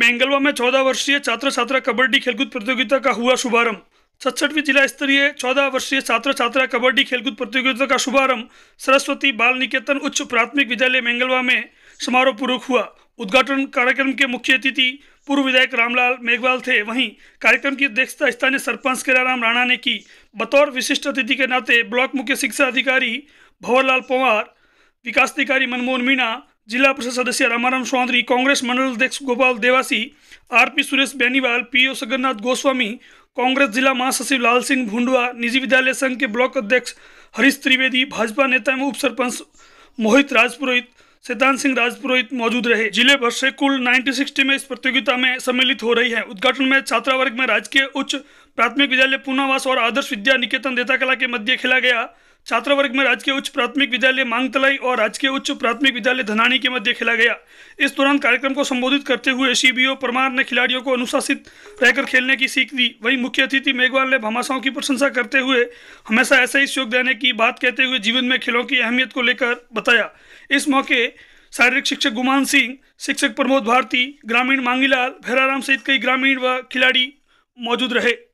मैंगलवा में चौदह वर्षीय छात्र छात्रा कबड्डी खेलकूद प्रतियोगिता का हुआ शुभारंभ छठवीं जिला स्तरीय चौदह वर्षीय छात्र छात्रा कबड्डी खेलकूद प्रतियोगिता का शुभारंभ सरस्वती बाल निकेतन उच्च प्राथमिक विद्यालय मैंगलवा में समारोह पूर्वक हुआ उद्घाटन कार्यक्रम के मुख्य अतिथि पूर्व विधायक रामलाल मेघवाल थे वहीं कार्यक्रम की अध्यक्षता स्थानीय सरपंच केराराम राणा ने की बतौर विशिष्ट अतिथि के नाते ब्लॉक मुख्य शिक्षा अधिकारी भंवरलाल पंवार विकास अधिकारी मनमोहन मीणा जिला परिषद सदस्य रामाराम स्वांद्री कांग्रेस मंडल अध्यक्ष Gopal Devasi R P Suresh Beniwal P O सगन्नाथ गोस्वामी कांग्रेस जिला महासचिव लाल सिंह भुंडवा निजी विद्यालय संघ के ब्लॉक अध्यक्ष हरीश त्रिवेदी भाजपा नेता एवं उप सरपंच मोहित राजपुरोहित सिद्धांत सिंह राजपुरोहित मौजूद रहे जिले भर से कुल सिक्सटी में इस प्रतियोगिता में सम्मिलित हो रही है उद्घाटन में छात्रा वर्ग में राजकीय उच्च प्राथमिक विद्यालय पूनावास और आदर्श विद्या निकेतन देता कला के मध्य खेला गया छात्र वर्ग में राजकीय उच्च प्राथमिक विद्यालय मांगतलाई और राजकीय उच्च प्राथमिक विद्यालय धनानी के मध्य खेला गया इस दौरान कार्यक्रम को संबोधित करते हुए सीबीओ परमार ने खिलाड़ियों को अनुशासित रहकर खेलने की सीख दी वहीं मुख्य अतिथि मेघवाल ने भमाशाओं की प्रशंसा करते हुए हमेशा ऐसे ही सहयोग देने की बात कहते हुए जीवन में खेलों की अहमियत को लेकर बताया इस मौके शारीरिक शिक्षक गुमान सिंह शिक्षक प्रमोद भारती ग्रामीण मांगीलाल भैराराम सहित कई ग्रामीण व खिलाड़ी मौजूद रहे